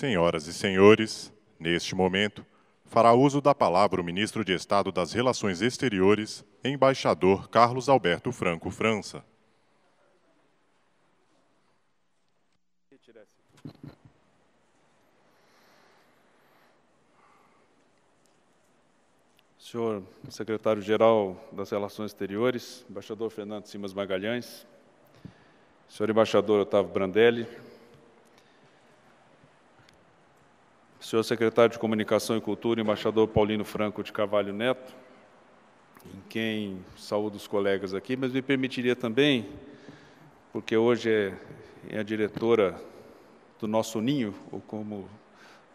Senhoras e senhores, neste momento, fará uso da palavra o ministro de Estado das Relações Exteriores, embaixador Carlos Alberto Franco França. Senhor secretário-geral das Relações Exteriores, embaixador Fernando Simas Magalhães, senhor embaixador Otávio Brandelli, senhor secretário de Comunicação e Cultura, embaixador Paulino Franco de Carvalho Neto, em quem saúdo os colegas aqui, mas me permitiria também, porque hoje é, é a diretora do nosso ninho, ou como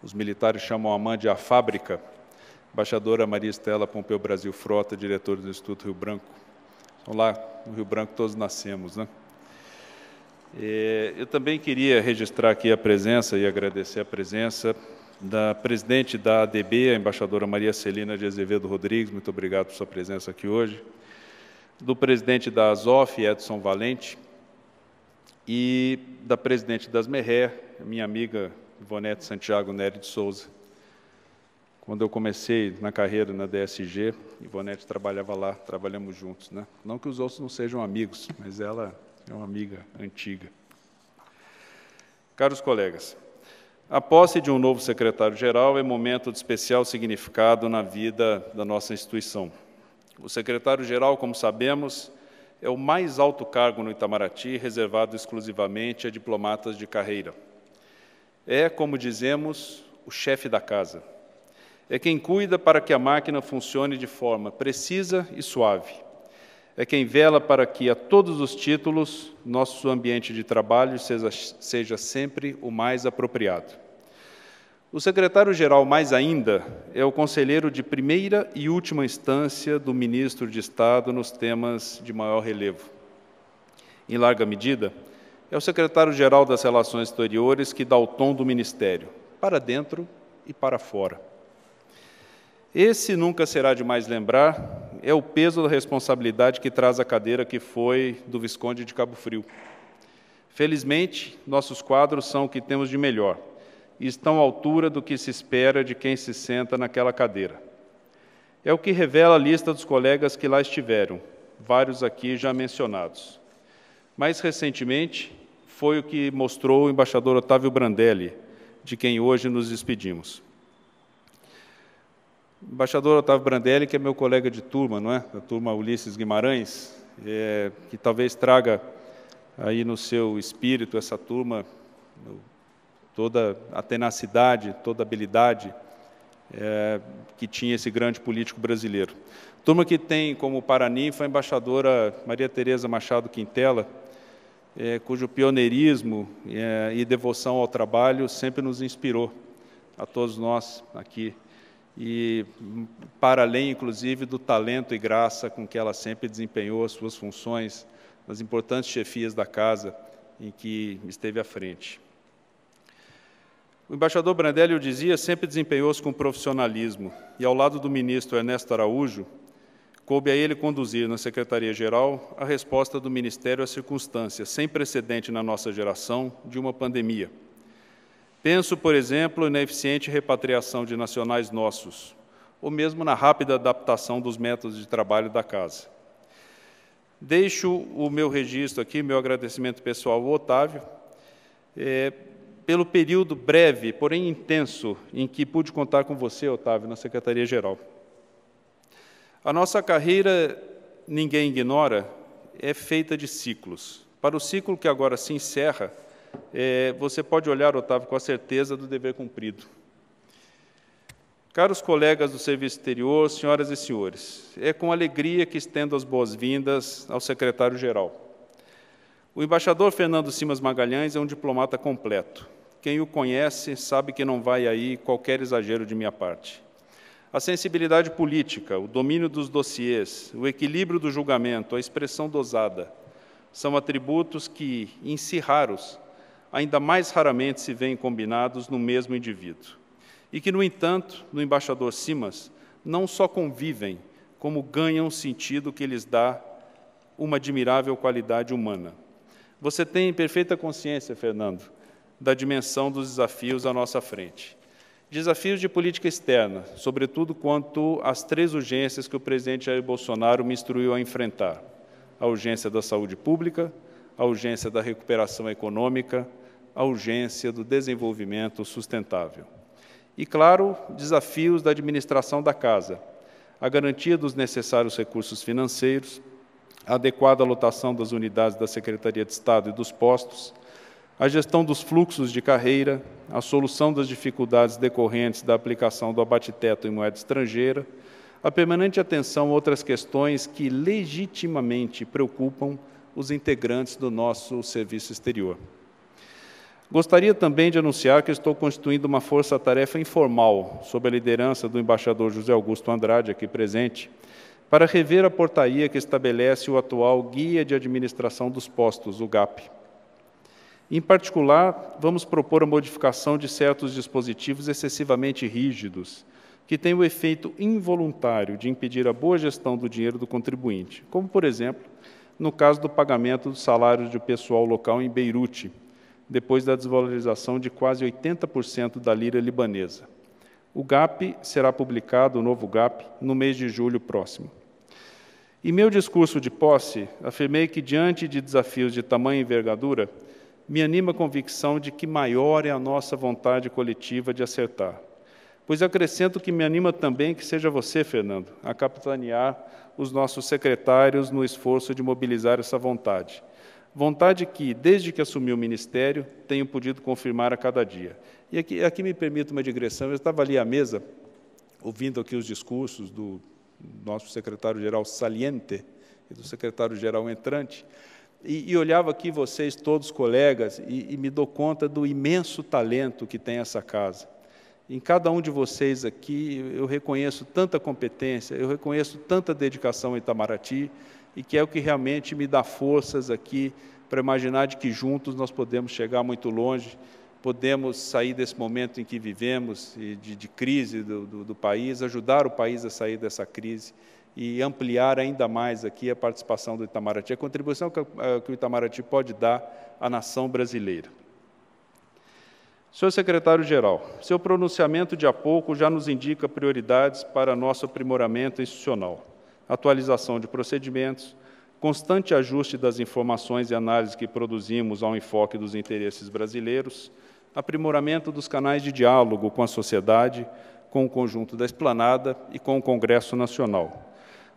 os militares chamam a mãe de a fábrica, embaixadora Maria Estela Pompeu Brasil Frota, diretora do Instituto Rio Branco. Então, lá no Rio Branco todos nascemos, né? É, eu também queria registrar aqui a presença e agradecer a presença da presidente da ADB, a embaixadora Maria Celina de Azevedo Rodrigues, muito obrigado por sua presença aqui hoje, do presidente da ASOF, Edson Valente, e da presidente das Merre minha amiga Ivonete Santiago Nery de Souza. Quando eu comecei na carreira na DSG, Ivonete trabalhava lá, trabalhamos juntos. Né? Não que os outros não sejam amigos, mas ela é uma amiga antiga. Caros colegas, a posse de um novo secretário-geral é momento de especial significado na vida da nossa instituição. O secretário-geral, como sabemos, é o mais alto cargo no Itamaraty reservado exclusivamente a diplomatas de carreira. É, como dizemos, o chefe da casa. É quem cuida para que a máquina funcione de forma precisa e suave. É quem vela para que, a todos os títulos, nosso ambiente de trabalho seja, seja sempre o mais apropriado. O secretário-geral, mais ainda, é o conselheiro de primeira e última instância do ministro de Estado nos temas de maior relevo. Em larga medida, é o secretário-geral das Relações Exteriores que dá o tom do ministério, para dentro e para fora. Esse nunca será demais lembrar, é o peso da responsabilidade que traz a cadeira que foi do Visconde de Cabo Frio. Felizmente, nossos quadros são o que temos de melhor e estão à altura do que se espera de quem se senta naquela cadeira. É o que revela a lista dos colegas que lá estiveram, vários aqui já mencionados. Mais recentemente, foi o que mostrou o embaixador Otávio Brandelli, de quem hoje nos despedimos. O embaixador Otávio Brandelli, que é meu colega de turma, não é? Da turma Ulisses Guimarães, é, que talvez traga aí no seu espírito essa turma, toda a tenacidade, toda a habilidade é, que tinha esse grande político brasileiro. Turma que tem como paraninfa a embaixadora Maria Tereza Machado Quintela, é, cujo pioneirismo é, e devoção ao trabalho sempre nos inspirou, a todos nós aqui. E para além, inclusive, do talento e graça com que ela sempre desempenhou as suas funções nas importantes chefias da casa em que esteve à frente. O embaixador Brandelli, eu dizia, sempre desempenhou-se com profissionalismo e, ao lado do ministro Ernesto Araújo, coube a ele conduzir na Secretaria-Geral a resposta do Ministério à circunstância sem precedente na nossa geração de uma pandemia. Penso, por exemplo, na eficiente repatriação de nacionais nossos, ou mesmo na rápida adaptação dos métodos de trabalho da casa. Deixo o meu registro aqui, meu agradecimento pessoal ao Otávio, é, pelo período breve, porém intenso, em que pude contar com você, Otávio, na Secretaria-Geral. A nossa carreira, ninguém ignora, é feita de ciclos. Para o ciclo que agora se encerra, é, você pode olhar, Otávio, com a certeza do dever cumprido. Caros colegas do Serviço Exterior, senhoras e senhores, é com alegria que estendo as boas-vindas ao secretário-geral o embaixador Fernando Simas Magalhães é um diplomata completo. Quem o conhece sabe que não vai aí qualquer exagero de minha parte. A sensibilidade política, o domínio dos dossiês, o equilíbrio do julgamento, a expressão dosada, são atributos que, em si raros, ainda mais raramente se veem combinados no mesmo indivíduo. E que, no entanto, no embaixador Simas, não só convivem, como ganham sentido que lhes dá uma admirável qualidade humana. Você tem perfeita consciência, Fernando, da dimensão dos desafios à nossa frente. Desafios de política externa, sobretudo quanto às três urgências que o presidente Jair Bolsonaro me instruiu a enfrentar: a urgência da saúde pública, a urgência da recuperação econômica, a urgência do desenvolvimento sustentável. E, claro, desafios da administração da casa, a garantia dos necessários recursos financeiros, adequada lotação das unidades da Secretaria de Estado e dos postos, a gestão dos fluxos de carreira, a solução das dificuldades decorrentes da aplicação do abate-teto em moeda estrangeira, a permanente atenção a outras questões que legitimamente preocupam os integrantes do nosso serviço exterior. Gostaria também de anunciar que estou constituindo uma força-tarefa informal, sob a liderança do embaixador José Augusto Andrade, aqui presente, para rever a portaria que estabelece o atual Guia de Administração dos Postos, o GAP. Em particular, vamos propor a modificação de certos dispositivos excessivamente rígidos, que têm o efeito involuntário de impedir a boa gestão do dinheiro do contribuinte, como, por exemplo, no caso do pagamento dos salários de pessoal local em Beirute, depois da desvalorização de quase 80% da lira libanesa. O GAP será publicado, o novo GAP, no mês de julho próximo. Em meu discurso de posse, afirmei que, diante de desafios de tamanha envergadura, me anima a convicção de que maior é a nossa vontade coletiva de acertar. Pois acrescento que me anima também que seja você, Fernando, a capitanear os nossos secretários no esforço de mobilizar essa vontade. Vontade que, desde que assumi o ministério, tenho podido confirmar a cada dia. E aqui, aqui me permito uma digressão: eu estava ali à mesa, ouvindo aqui os discursos do nosso secretário-geral saliente e do secretário-geral entrante, e, e, olhava aqui vocês todos colegas e, e me dou conta do imenso talento que tem essa casa. Em cada um de vocês aqui, eu reconheço tanta competência, eu reconheço tanta dedicação em Itamaraty, e que é o que realmente me dá forças aqui para imaginar de que juntos nós podemos chegar muito longe podemos sair desse momento em que vivemos, de, de crise do, do, do país, ajudar o país a sair dessa crise e ampliar ainda mais aqui a participação do Itamaraty, a contribuição que, eh, que o Itamaraty pode dar à nação brasileira. Senhor secretário-geral, seu pronunciamento de há pouco já nos indica prioridades para nosso aprimoramento institucional, atualização de procedimentos, constante ajuste das informações e análises que produzimos ao enfoque dos interesses brasileiros, aprimoramento dos canais de diálogo com a sociedade, com o conjunto da esplanada e com o Congresso Nacional.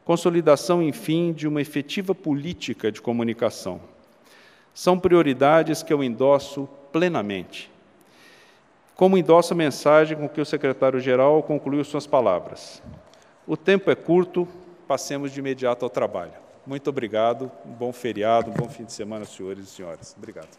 Consolidação, enfim, de uma efetiva política de comunicação. São prioridades que eu endosso plenamente. Como endossa a mensagem com que o secretário-geral concluiu suas palavras. O tempo é curto, passemos de imediato ao trabalho. Muito obrigado, um bom feriado, um bom fim de semana, senhores e senhoras. Obrigado.